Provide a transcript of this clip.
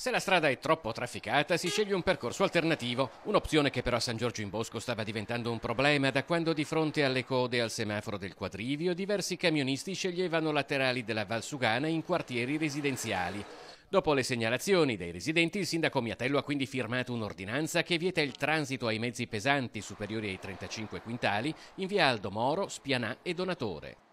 Se la strada è troppo trafficata si sceglie un percorso alternativo, un'opzione che però a San Giorgio in Bosco stava diventando un problema da quando di fronte alle code al semaforo del quadrivio diversi camionisti sceglievano laterali della Valsugana in quartieri residenziali. Dopo le segnalazioni dei residenti, il sindaco Miatello ha quindi firmato un'ordinanza che vieta il transito ai mezzi pesanti superiori ai 35 quintali in via Aldo Moro, Spianà e Donatore.